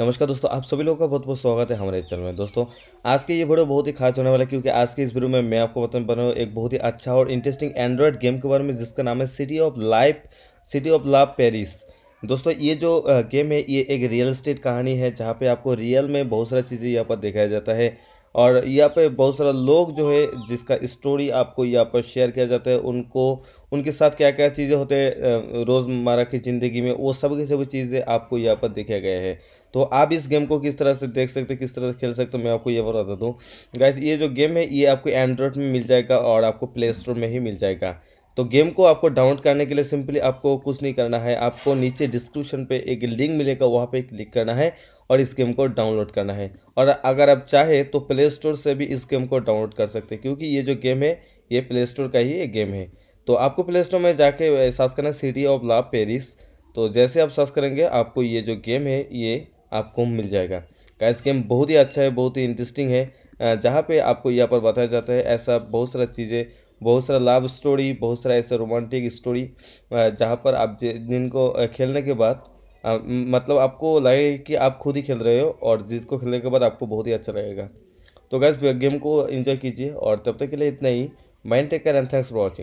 नमस्कार दोस्तों आप सभी लोगों का बहुत बहुत स्वागत है हमारे चैनल में दोस्तों आज के ये वीडियो बहुत ही खास होने वाला है क्योंकि आज के इस वीडियो में मैं आपको बताने रहा हूँ एक बहुत ही अच्छा और इंटरेस्टिंग एंड्रॉयड गेम के बारे में जिसका नाम है city of life city of love Paris दोस्तों ये जो गेम है ये एक रियल स्टेट कहानी है जहाँ पर आपको रियल में बहुत सारी चीज़ें यहाँ पर दिखाया जाता है और यहाँ पे बहुत सारा लोग जो है जिसका स्टोरी आपको यहाँ पर शेयर किया जाता है उनको उनके साथ क्या क्या चीज़ें होते हैं रोज़मर्रा की ज़िंदगी में वो सब की सब चीज़ें आपको यहाँ पर देखे गए हैं तो आप इस गेम को किस तरह से देख सकते हैं किस तरह से खेल सकते मैं आपको ये बताता दूँ गैस ये जो गेम है ये आपको एंड्रॉयड में मिल जाएगा और आपको प्ले स्टोर में ही मिल जाएगा तो गेम को आपको डाउनलोड करने के लिए सिंपली आपको कुछ नहीं करना है आपको नीचे डिस्क्रिप्शन पे एक लिंक मिलेगा वहाँ पे क्लिक करना है और इस गेम को डाउनलोड करना है और अगर आप चाहे तो प्ले स्टोर से भी इस गेम को डाउनलोड कर सकते हैं क्योंकि ये जो गेम है ये प्ले स्टोर का ही एक गेम है तो आपको प्ले स्टोर में जाके सर्च करना सिटी ऑफ ला पेरिस तो जैसे आप सर्च करेंगे आपको ये जो गेम है ये आपको मिल जाएगा इस गेम बहुत ही अच्छा है बहुत ही इंटरेस्टिंग है जहाँ पे आपको यहाँ पर बताया जाता है ऐसा बहुत सारा चीज़ें बहुत सारा लव स्टोरी बहुत सारा ऐसे रोमांटिक स्टोरी जहाँ पर आप जिनको खेलने के बाद मतलब आपको लगे कि आप खुद ही खेल रहे हो और जिसको खेलने के बाद आपको बहुत ही अच्छा लगेगा तो गैस गेम को एंजॉय कीजिए और तब तक के लिए इतना ही माइंड टेक कर एंड थैंक्स फॉर वॉचिंग